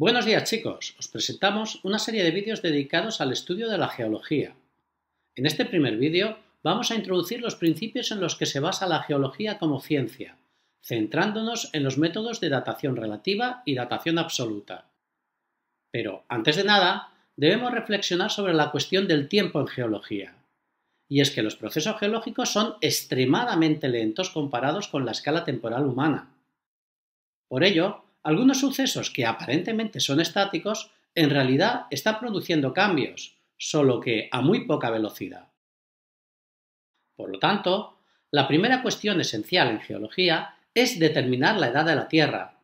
Buenos días chicos, os presentamos una serie de vídeos dedicados al estudio de la geología. En este primer vídeo vamos a introducir los principios en los que se basa la geología como ciencia, centrándonos en los métodos de datación relativa y datación absoluta. Pero, antes de nada, debemos reflexionar sobre la cuestión del tiempo en geología. Y es que los procesos geológicos son extremadamente lentos comparados con la escala temporal humana. Por ello, algunos sucesos que aparentemente son estáticos en realidad están produciendo cambios, solo que a muy poca velocidad. Por lo tanto, la primera cuestión esencial en geología es determinar la edad de la Tierra,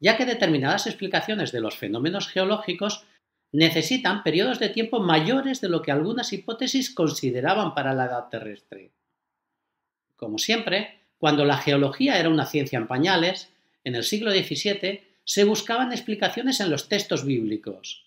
ya que determinadas explicaciones de los fenómenos geológicos necesitan periodos de tiempo mayores de lo que algunas hipótesis consideraban para la edad terrestre. Como siempre, cuando la geología era una ciencia en pañales, en el siglo XVII, se buscaban explicaciones en los textos bíblicos.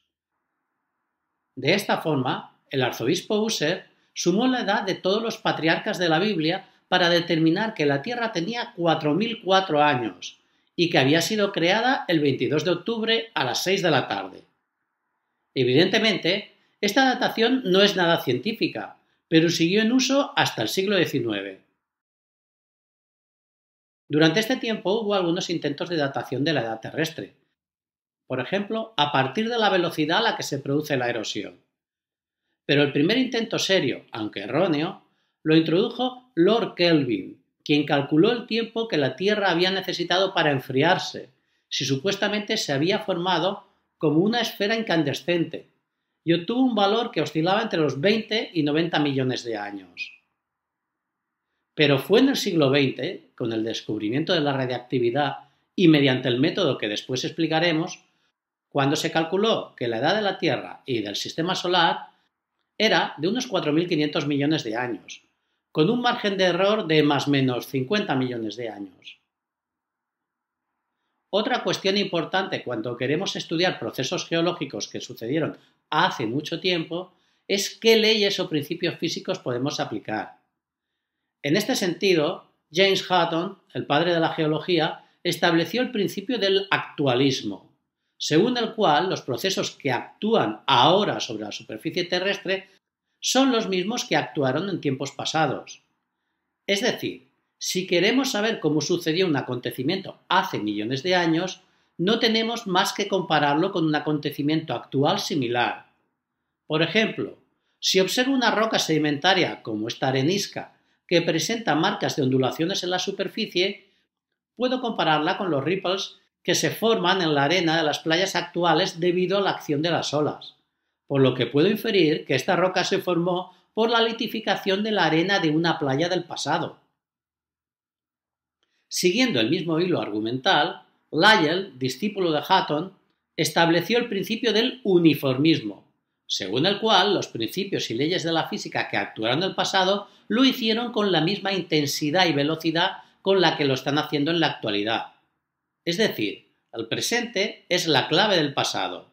De esta forma, el arzobispo User sumó la edad de todos los patriarcas de la Biblia para determinar que la Tierra tenía 4.004 años y que había sido creada el 22 de octubre a las 6 de la tarde. Evidentemente, esta datación no es nada científica, pero siguió en uso hasta el siglo XIX. Durante este tiempo hubo algunos intentos de datación de la edad terrestre, por ejemplo, a partir de la velocidad a la que se produce la erosión. Pero el primer intento serio, aunque erróneo, lo introdujo Lord Kelvin, quien calculó el tiempo que la Tierra había necesitado para enfriarse, si supuestamente se había formado como una esfera incandescente, y obtuvo un valor que oscilaba entre los 20 y 90 millones de años. Pero fue en el siglo XX, con el descubrimiento de la radiactividad y mediante el método que después explicaremos, cuando se calculó que la edad de la Tierra y del Sistema Solar era de unos 4.500 millones de años, con un margen de error de más menos 50 millones de años. Otra cuestión importante cuando queremos estudiar procesos geológicos que sucedieron hace mucho tiempo es qué leyes o principios físicos podemos aplicar. En este sentido, James Hutton, el padre de la geología, estableció el principio del actualismo, según el cual los procesos que actúan ahora sobre la superficie terrestre son los mismos que actuaron en tiempos pasados. Es decir, si queremos saber cómo sucedió un acontecimiento hace millones de años, no tenemos más que compararlo con un acontecimiento actual similar. Por ejemplo, si observo una roca sedimentaria como esta arenisca que presenta marcas de ondulaciones en la superficie, puedo compararla con los ripples que se forman en la arena de las playas actuales debido a la acción de las olas, por lo que puedo inferir que esta roca se formó por la litificación de la arena de una playa del pasado. Siguiendo el mismo hilo argumental, Lyell, discípulo de Hutton, estableció el principio del uniformismo, según el cual los principios y leyes de la física que actuaron en el pasado lo hicieron con la misma intensidad y velocidad con la que lo están haciendo en la actualidad. Es decir, el presente es la clave del pasado.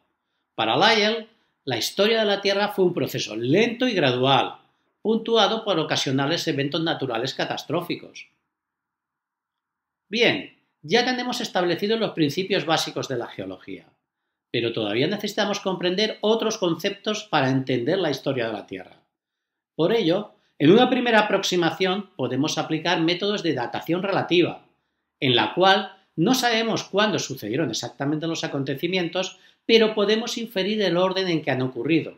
Para Lyell, la historia de la Tierra fue un proceso lento y gradual, puntuado por ocasionales eventos naturales catastróficos. Bien, ya tenemos establecidos los principios básicos de la geología pero todavía necesitamos comprender otros conceptos para entender la historia de la Tierra. Por ello, en una primera aproximación podemos aplicar métodos de datación relativa, en la cual no sabemos cuándo sucedieron exactamente los acontecimientos, pero podemos inferir el orden en que han ocurrido.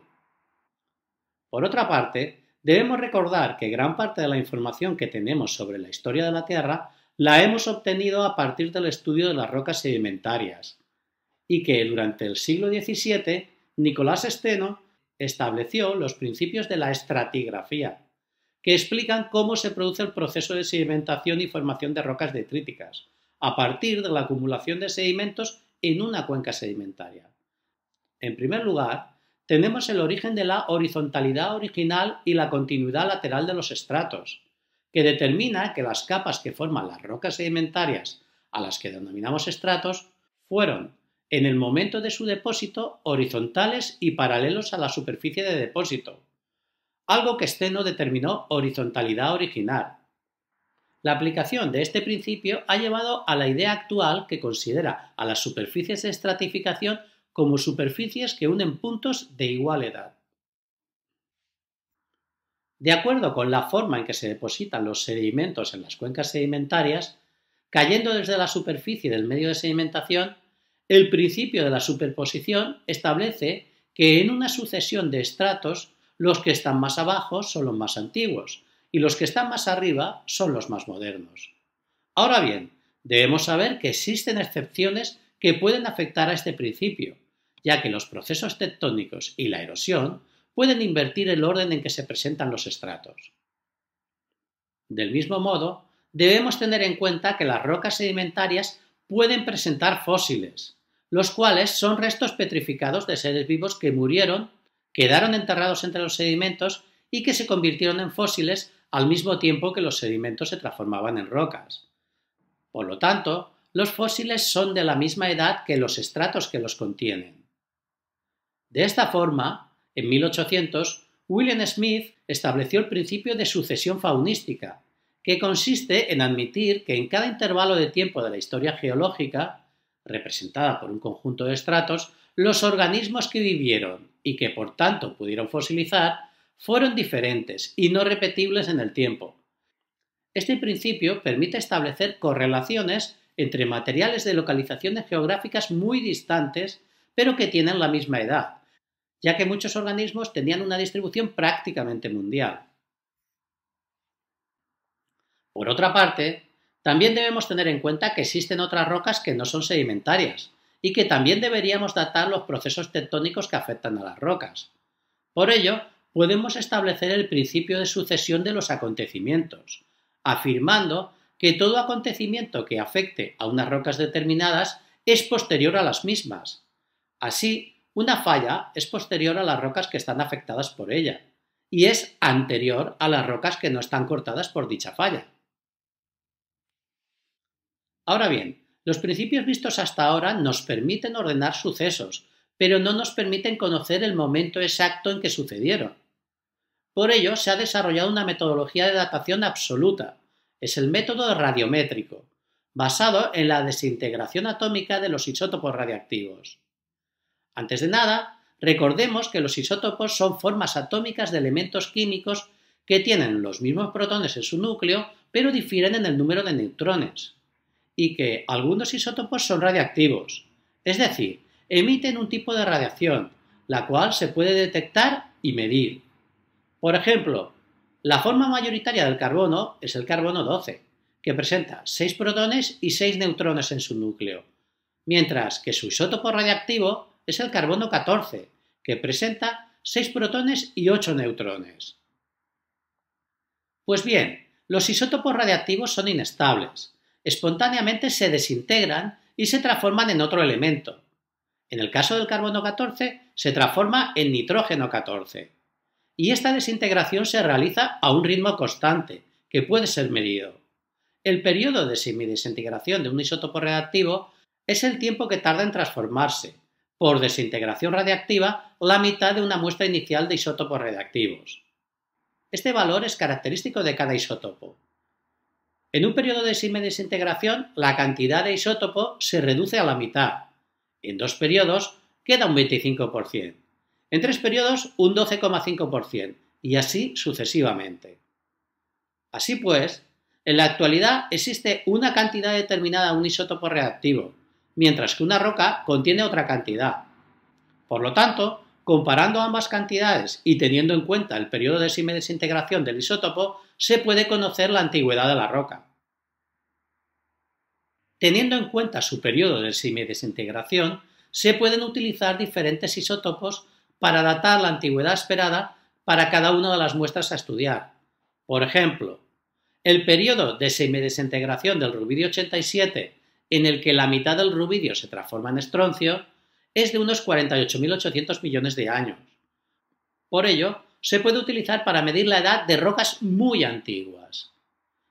Por otra parte, debemos recordar que gran parte de la información que tenemos sobre la historia de la Tierra la hemos obtenido a partir del estudio de las rocas sedimentarias, y que durante el siglo XVII Nicolás Steno estableció los principios de la estratigrafía, que explican cómo se produce el proceso de sedimentación y formación de rocas detríticas, a partir de la acumulación de sedimentos en una cuenca sedimentaria. En primer lugar, tenemos el origen de la horizontalidad original y la continuidad lateral de los estratos, que determina que las capas que forman las rocas sedimentarias, a las que denominamos estratos, fueron en el momento de su depósito horizontales y paralelos a la superficie de depósito, algo que Steno determinó horizontalidad original. La aplicación de este principio ha llevado a la idea actual que considera a las superficies de estratificación como superficies que unen puntos de igual edad. De acuerdo con la forma en que se depositan los sedimentos en las cuencas sedimentarias, cayendo desde la superficie del medio de sedimentación, el principio de la superposición establece que en una sucesión de estratos los que están más abajo son los más antiguos y los que están más arriba son los más modernos. Ahora bien, debemos saber que existen excepciones que pueden afectar a este principio, ya que los procesos tectónicos y la erosión pueden invertir el orden en que se presentan los estratos. Del mismo modo, debemos tener en cuenta que las rocas sedimentarias pueden presentar fósiles, los cuales son restos petrificados de seres vivos que murieron, quedaron enterrados entre los sedimentos y que se convirtieron en fósiles al mismo tiempo que los sedimentos se transformaban en rocas. Por lo tanto, los fósiles son de la misma edad que los estratos que los contienen. De esta forma, en 1800, William Smith estableció el principio de sucesión faunística, que consiste en admitir que en cada intervalo de tiempo de la historia geológica representada por un conjunto de estratos, los organismos que vivieron y que por tanto pudieron fosilizar fueron diferentes y no repetibles en el tiempo. Este principio permite establecer correlaciones entre materiales de localizaciones geográficas muy distantes, pero que tienen la misma edad, ya que muchos organismos tenían una distribución prácticamente mundial. Por otra parte, también debemos tener en cuenta que existen otras rocas que no son sedimentarias y que también deberíamos datar los procesos tectónicos que afectan a las rocas. Por ello, podemos establecer el principio de sucesión de los acontecimientos, afirmando que todo acontecimiento que afecte a unas rocas determinadas es posterior a las mismas. Así, una falla es posterior a las rocas que están afectadas por ella y es anterior a las rocas que no están cortadas por dicha falla. Ahora bien, los principios vistos hasta ahora nos permiten ordenar sucesos, pero no nos permiten conocer el momento exacto en que sucedieron. Por ello, se ha desarrollado una metodología de datación absoluta. Es el método radiométrico, basado en la desintegración atómica de los isótopos radiactivos. Antes de nada, recordemos que los isótopos son formas atómicas de elementos químicos que tienen los mismos protones en su núcleo, pero difieren en el número de neutrones y que algunos isótopos son radiactivos, es decir, emiten un tipo de radiación, la cual se puede detectar y medir. Por ejemplo, la forma mayoritaria del carbono es el carbono 12, que presenta 6 protones y 6 neutrones en su núcleo, mientras que su isótopo radiactivo es el carbono 14, que presenta 6 protones y 8 neutrones. Pues bien, los isótopos radiactivos son inestables, espontáneamente se desintegran y se transforman en otro elemento. En el caso del carbono 14, se transforma en nitrógeno 14. Y esta desintegración se realiza a un ritmo constante, que puede ser medido. El periodo de semidesintegración de un isótopo reactivo es el tiempo que tarda en transformarse, por desintegración radiactiva, la mitad de una muestra inicial de isótopos reactivos. Este valor es característico de cada isótopo, en un periodo de desintegración la cantidad de isótopo se reduce a la mitad. En dos periodos, queda un 25%. En tres periodos, un 12,5%. Y así sucesivamente. Así pues, en la actualidad existe una cantidad determinada de un isótopo reactivo, mientras que una roca contiene otra cantidad. Por lo tanto, Comparando ambas cantidades y teniendo en cuenta el periodo de semidesintegración del isótopo, se puede conocer la antigüedad de la roca. Teniendo en cuenta su periodo de semidesintegración, se pueden utilizar diferentes isótopos para datar la antigüedad esperada para cada una de las muestras a estudiar. Por ejemplo, el periodo de semidesintegración del rubidio 87, en el que la mitad del rubidio se transforma en estroncio, es de unos 48.800 millones de años. Por ello, se puede utilizar para medir la edad de rocas muy antiguas.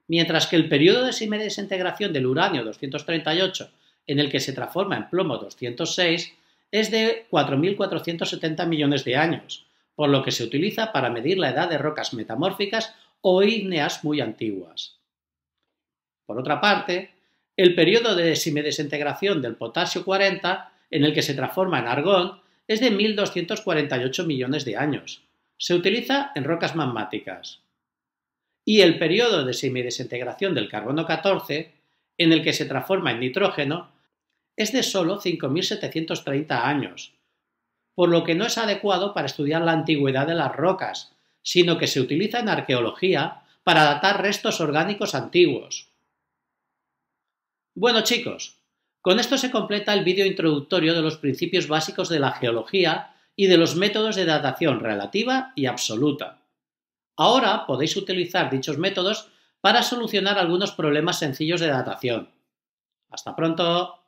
Mientras que el periodo de desintegración del uranio 238, en el que se transforma en plomo 206, es de 4.470 millones de años, por lo que se utiliza para medir la edad de rocas metamórficas o ígneas muy antiguas. Por otra parte, el periodo de semidesintegración del potasio 40 en el que se transforma en argón, es de 1.248 millones de años. Se utiliza en rocas magmáticas. Y el periodo de semidesintegración del carbono 14, en el que se transforma en nitrógeno, es de solo 5.730 años, por lo que no es adecuado para estudiar la antigüedad de las rocas, sino que se utiliza en arqueología para datar restos orgánicos antiguos. Bueno chicos, con esto se completa el vídeo introductorio de los principios básicos de la geología y de los métodos de datación relativa y absoluta. Ahora podéis utilizar dichos métodos para solucionar algunos problemas sencillos de datación. ¡Hasta pronto!